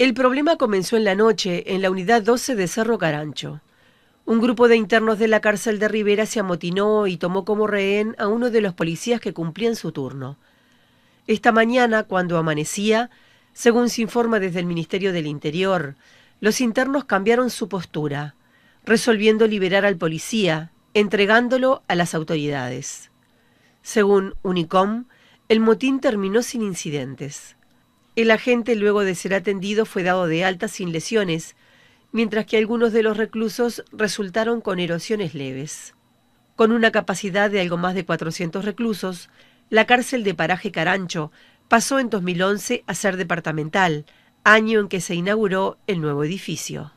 El problema comenzó en la noche en la unidad 12 de Cerro Carancho. Un grupo de internos de la cárcel de Rivera se amotinó y tomó como rehén a uno de los policías que cumplían su turno. Esta mañana, cuando amanecía, según se informa desde el Ministerio del Interior, los internos cambiaron su postura, resolviendo liberar al policía, entregándolo a las autoridades. Según Unicom, el motín terminó sin incidentes. El agente, luego de ser atendido, fue dado de alta sin lesiones, mientras que algunos de los reclusos resultaron con erosiones leves. Con una capacidad de algo más de 400 reclusos, la cárcel de Paraje Carancho pasó en 2011 a ser departamental, año en que se inauguró el nuevo edificio.